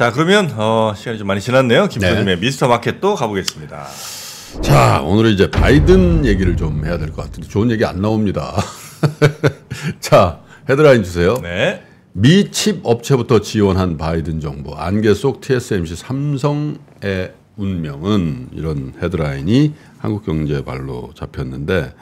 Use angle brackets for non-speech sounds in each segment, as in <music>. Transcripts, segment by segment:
자 그러면 어, 시간이 좀 많이 지났네요. 김포님의 네. 미스터 마켓도 가보겠습니다. 자 오늘은 이제 바이든 얘기를 좀 해야 될 것 같은데 좋은 얘기 안 나옵니다. <laughs> 자 헤드라인 주세요. 네. 미칩 업체부터 지원한 바이든 정부 안개 속 TSMC 삼성의 운명은 이런 헤드라인이 한국 경제 발로 잡혔는데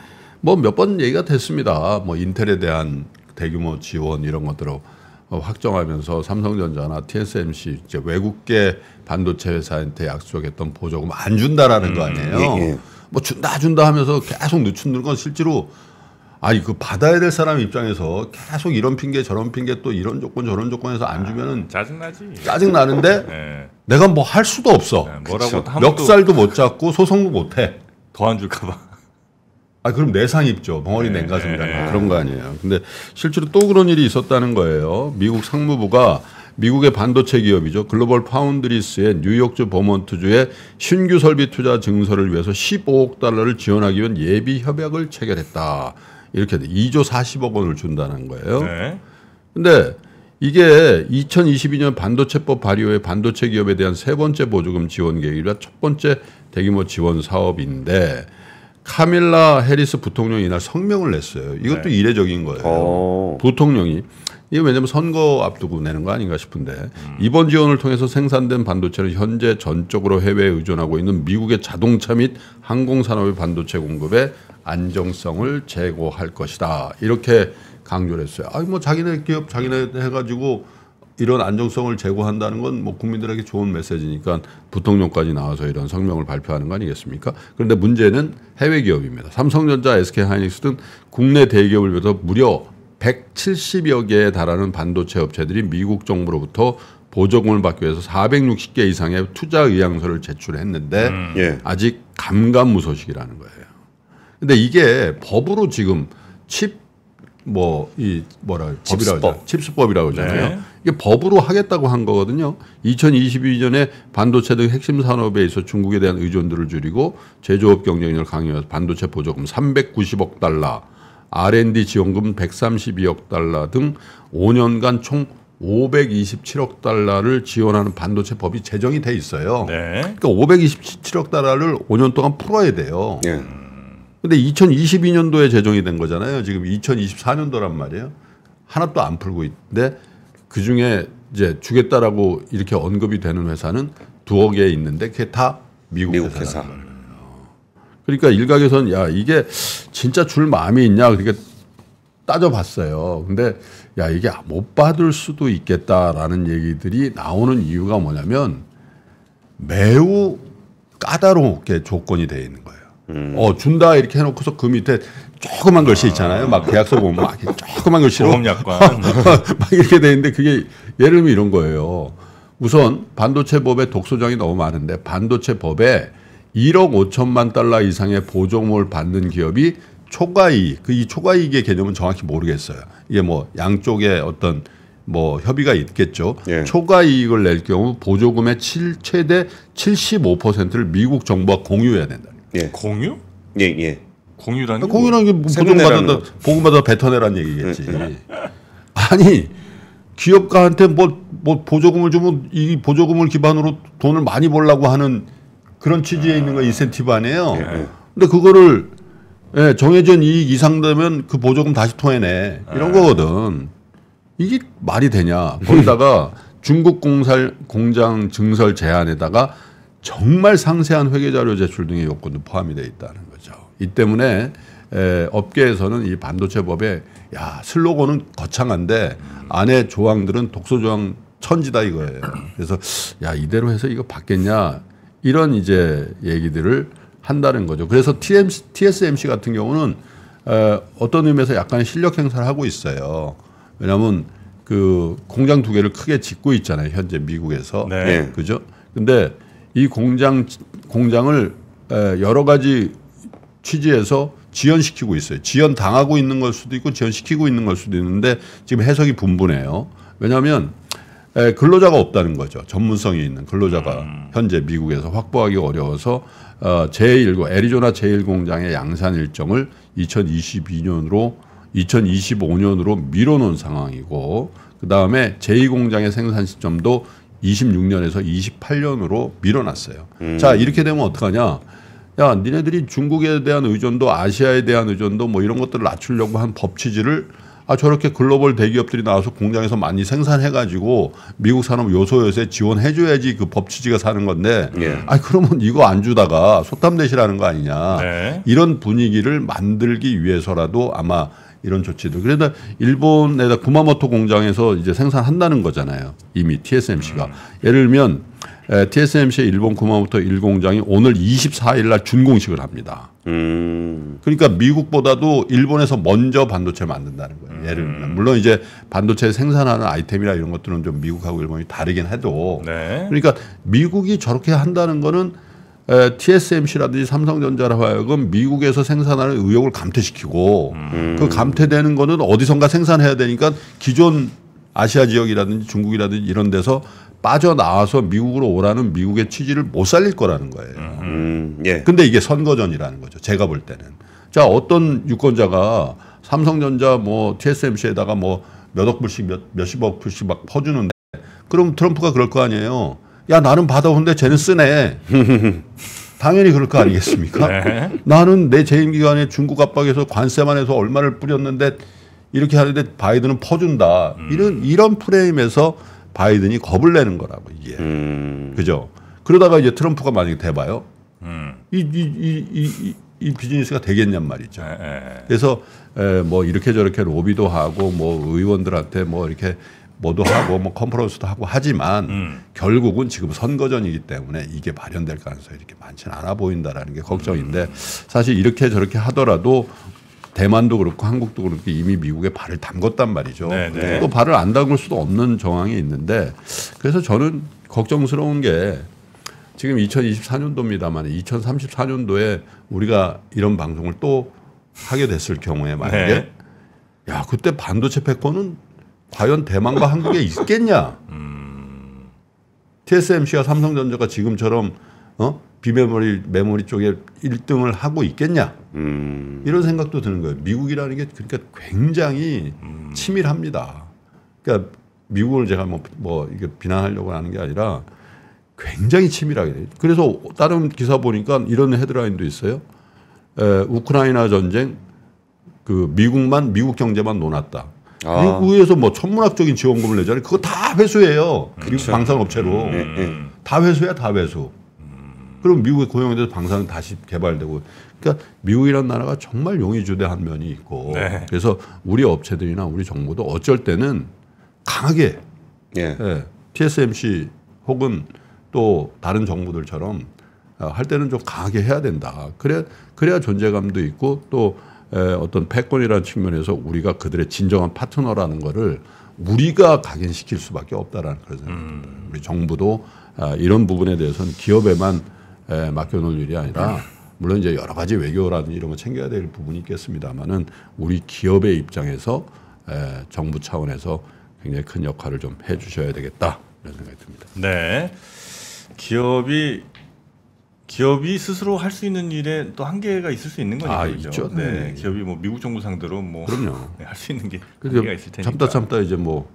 뭐 몇 번 얘기가 됐습니다. 뭐 인텔에 대한 대규모 지원 이런 것들로 어, 확정하면서 삼성전자나 TSMC 이제 외국계 반도체 회사한테 약속했던 보조금 안 준다라는 음. 거 아니에요. 예, 예. 뭐 준다 준다 하면서 계속 늦추는 건 실제로 아니 그 받아야 될 사람 입장에서 계속 이런 핑계 저런 핑계 또 이런 조건 저런 조건에서 안 아, 주면은 아, 짜증나지 짜증 나는데 <laughs> 네. 내가 뭐 할 수도 없어 네, 뭐라고 역살도못 잡고 소송도 못해 더 안 줄까봐 아 그럼 내상 입죠. 벙어리 냉가슴이라 네. 네. 그런 거 아니에요. 근데 실제로 또 그런 일이 있었다는 거예요. 미국 상무부가 미국의 반도체 기업이죠. 글로벌 파운드리스의 뉴욕주 버몬트주의 신규 설비 투자 증설을 위해서 15억 달러를 지원하기 위한 예비 협약을 체결했다. 이렇게 2조 40억 원을 준다는 거예요. 네. 근데 이게 2022년 반도체법 발효의 반도체 기업에 대한 세 번째 보조금 지원 계획이라 첫 번째 대규모 지원 사업인데 카밀라 해리스 부통령이 이날 성명을 냈어요. 이것도 네. 이례적인 거예요. 오. 어. 부통령이 이게 왜냐면 선거 앞두고 내는 거 아닌가 싶은데 음. 이번 지원을 통해서 생산된 반도체를 현재 전적으로 해외에 의존하고 있는 미국의 자동차 및 항공 산업의 반도체 공급에 안정성을 제고할 것이다. 이렇게 강조를 했어요. 아니 뭐 자기네 기업 자기네 해가지고 이런 안정성을 제고한다는 건 뭐 국민들에게 좋은 메시지니까 부통령까지 나와서 이런 성명을 발표하는 거 아니겠습니까? 그런데 문제는 해외 기업입니다. 삼성전자, SK하이닉스 등 국내 대기업을 비롯해 무려 170여 개에 달하는 반도체 업체들이 미국 정부로부터 보조금을 받기 위해서 460개 이상의 투자 의향서를 제출했는데 음. 예. 아직 감감무소식이라는 거예요. 근데 이게 법으로 지금 칩 뭐이 뭐라 법이라고 칩스법이라고 하잖아요. 네. 이게 법으로 하겠다고 한 거거든요. 2022년에 반도체 등 핵심 산업에 있어 중국에 대한 의존도를 줄이고 제조업 경쟁력을 강화해서 반도체 보조금 390억 달러, R&D 지원금 132억 달러 등 5년간 총 527억 달러를 지원하는 반도체 법이 제정이 돼 있어요. 네. 그러니까 527억 달러를 5년 동안 풀어야 돼요. 네. 근데 2022년도에 제정이 된 거잖아요. 지금 2024년도란 말이에요. 하나도 안 풀고 있는데 그 중에 이제 주겠다라고 이렇게 언급이 되는 회사는 두어 개 있는데 그게 다 미국, 미국 회사. 그러니까 일각에서는 야 이게 진짜 줄 마음이 있냐 그렇게 따져봤어요. 근데 야 이게 못 받을 수도 있겠다라는 얘기들이 나오는 이유가 뭐냐면 매우 까다롭게 조건이 되어 있는 거예요. 음. 어 준다 이렇게 해놓고서 그 밑에 조그만 글씨 아. 있잖아요. 막 계약서 보면 막 조그만 글씨로 <laughs> 막 이렇게 돼 있는데 그게 예를 들면 이런 거예요. 우선 반도체 법에 독소장이 너무 많은데 반도체 법에 1억 5천만 달러 이상의 보조금을 받는 기업이 초과이익 그 이 초과이익의 개념은 정확히 모르겠어요. 이게 뭐 양쪽에 어떤 뭐 협의가 있겠죠. 예. 초과 이익을 낼 경우 보조금의 7, 최대 75%를 미국 정부와 공유해야 된다. 예. 공유? 예, 예. 공유라는 게 공유라는 뭐 게 뭐 보존받았다 보존받아 뱉어내는 얘기겠지. 예. <laughs> 아니 기업가한테 뭐, 뭐 보조금을 주면 이 보조금을 기반으로 돈을 많이 벌라고 하는 그런 취지에 있는 거 인센티브 아니에요. 예. 근데 그거를 예, 정해진 이익 이상 되면 그 보조금 다시 토해내 이런 아. 거거든. 이게 말이 되냐? 거기다가 <laughs> 중국 공살 공장 증설 제한에다가 정말 상세한 회계 자료 제출 등의 요건도 포함이 되어 있다는 거죠. 이 때문에 에, 업계에서는 이 반도체 법에 야 슬로건은 거창한데 안에 조항들은 독소 조항 천지다 이거예요. 그래서 야 이대로 해서 이거 받겠냐 이런 이제 얘기들을 한다는 거죠. 그래서 TMC, TSMC 같은 경우는 에, 어떤 의미에서 약간의 실력 행사를 하고 있어요. 왜냐하면 그 공장 두 개를 크게 짓고 있잖아요. 현재 미국에서 네. 그죠? 근데 이 공장 공장을 여러 가지 취지에서 지연시키고 있어요. 지연 당하고 있는 걸 수도 있고 지연시키고 있는 걸 수도 있는데 지금 해석이 분분해요. 왜냐하면 근로자가 없다는 거죠. 전문성이 있는 근로자가 음. 현재 미국에서 확보하기 어려워서 어, 제1고 애리조나 제1 공장의 양산 일정을 2022년으로 2025년으로 미뤄놓은 상황이고 그 다음에 제2 공장의 생산 시점도 26년에서 28년으로 밀어놨어요. 음. 자 이렇게 되면 어떡하냐? 야 니네들이 중국에 대한 의존도 아시아에 대한 의존도 뭐 이런 것들을 낮추려고 한법치지를아 저렇게 글로벌 대기업들이 나와서 공장에서 많이 생산해 가지고 미국 산업 요소 요소 지원해 줘야지 그법치지가 사는 건데 예. 아 그러면 이거 안 주다가 소탐내시라는 거 아니냐 네. 이런 분위기를 만들기 위해서라도 아마 이런 조치들. 그래서 일본에다 구마모토 공장에서 이제 생산한다는 거잖아요. 이미 TSMC가. 음. 예를 들면 에, TSMC의 일본 구마모토 1공장이 오늘 24일 날 준공식을 합니다. 음. 그러니까 미국보다도 일본에서 먼저 반도체 만든다는 거예요. 예를 들면 음. 물론 이제 반도체 생산하는 아이템이나 이런 것들은 좀 미국하고 일본이 다르긴 해도 네. 그러니까 미국이 저렇게 한다는 거는 TSMC라든지 삼성전자로 하여금 미국에서 생산하는 의욕을 감퇴시키고 음. 그 감퇴되는 거는 어디선가 생산해야 되니까 기존 아시아 지역이라든지 중국이라든지 이런 데서 빠져나와서 미국으로 오라는 미국의 취지를 못 살릴 거라는 거예요. 음, 예. 근데 이게 선거전이라는 거죠. 제가 볼 때는. 자, 어떤 유권자가 삼성전자 뭐 TSMC에다가 뭐 몇억 불씩 몇, 몇십억 불씩 막 퍼주는데 그럼 트럼프가 그럴 거 아니에요. 야 나는 받아오는데 쟤는 쓰네. <laughs> 당연히 그럴 거 아니겠습니까? 네. 나는 내 재임 기간에 중국 압박에서 관세만 해서 얼마를 뿌렸는데 이렇게 하는데 바이든은 퍼준다. 음. 이런 이런 프레임에서 바이든이 겁을 내는 거라고 이게. 음. 그죠? 그러다가 이제 트럼프가 만약에 돼봐요. 음. 이, 이, 이, 이, 이, 비즈니스가 되겠냔 말이죠. 에, 예, 에. 예. 그래서 에, 뭐 이렇게 저렇게 로비도 하고 뭐 의원들한테 뭐 이렇게 모두 하고 뭐 컨퍼런스도 하고 하지만 음. 결국은 지금 선거전이기 때문에 이게 마련될 가능성이 이렇게 많지는 않아 보인다라는 게 걱정인데 음. 사실 이렇게 저렇게 하더라도 대만도 그렇고 한국도 그렇고 이미 미국에 발을 담궜단 말이죠. 네네. 네. 또 발을 안 담글 수도 없는 정황이 있는데 그래서 저는 걱정스러운 게 지금 2024년도입니다만 2034년도에 우리가 이런 방송을 또 하게 됐을 경우에 만약에 네. 야 그때 반도체 패권은 과연 대만과 한국에 있겠냐? 음. TSMC와 삼성전자가 지금처럼 어? 비메모리 메모리 쪽에 1등을 하고 있겠냐? 음. 이런 생각도 드는 거예요. 미국이라는 게 그러니까 굉장히 음. 치밀합니다. 그러니까 미국을 제가 뭐, 뭐 이게 비난하려고 하는 게 아니라 굉장히 치밀하게 돼요. 그래서 다른 기사 보니까 이런 헤드라인도 있어요. 에, 우크라이나 전쟁 그 미국만 미국 경제만 논았다. 아. 육구에서 뭐 천문학적인 지원금을 내잖아요. 그거 다 회수해요. 그렇죠. 미국 방산업체로 음. 네, 네. 다 회수야 다 회수. 그럼 미국의 고용에 대해서 방산은 다시 개발되고 그러니까 미국이란 나라가 정말 용의주대한 면이 있고 네. 그래서 우리 업체들이나 우리 정부도 어쩔 때는 강하게 예. 예, TSMC 혹은 또 다른 정부들처럼 할 때는 좀 강하게 해야 된다. 그래 그래야 존재감도 있고 또 어떤 패권이라는 측면에서 우리가 그들의 진정한 파트너라는 거를 우리가 각인시킬 수밖에 없다라는 그런 생각입니다. 음. 우리 정부도 아, 이런 부분에 대해서는 기업에만 맡겨놓을 일이 아니라 물론 이제 여러 가지 외교라든지 이런 거 챙겨야 될 부분이 있겠습니다만은 우리 기업의 입장에서 정부 차원에서 굉장히 큰 역할을 좀 해주셔야 되겠다 이런 생각이 듭니다. 네, 기업이 기업이 스스로 할 수 있는 일에 또 한계가 있을 수 있는 거니까요. 아, 있죠. 네. 네. 기업이 뭐 미국 정부 상대로 뭐할수 <laughs> 네, 있는 게 한계가 있을 테니까. 참다 참다 이제 뭐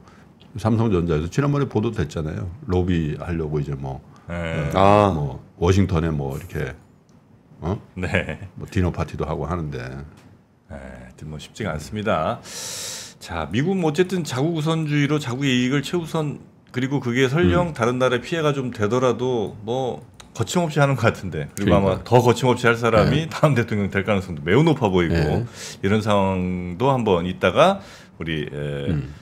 삼성전자에서 지난번에 보도됐잖아요. 로비 하려고 이제 뭐, 네. 어, 아. 뭐 워싱턴에 뭐 이렇게 어? 네. 뭐 디너 파티도 하고 하는데. 네, 뭐 쉽지가 않습니다. 자, 미국은 뭐 어쨌든 자국 우선주의로 자국의 이익을 최우선 그리고 그게 설령 음. 다른 나라의 피해가 좀 되더라도 뭐 거침없이 하는 것 같은데 그리고 그러니까. 아마 더 거침없이 할 사람이 네. 다음 대통령 될 가능성도 매우 높아 보이고 네. 이런 상황도 한 번 있다가 우리 에, 음.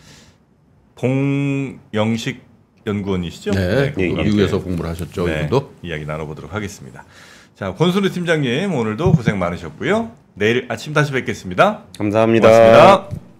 봉영식 연구원이시죠? 네, 네, 네 미국에서 공부를 하셨죠. 네, 이분도 이야기 나눠보도록 하겠습니다. 자, 권순우 팀장님 오늘도 고생 많으셨고요. 내일 아침 다시 뵙겠습니다. 감사합니다 고맙습니다.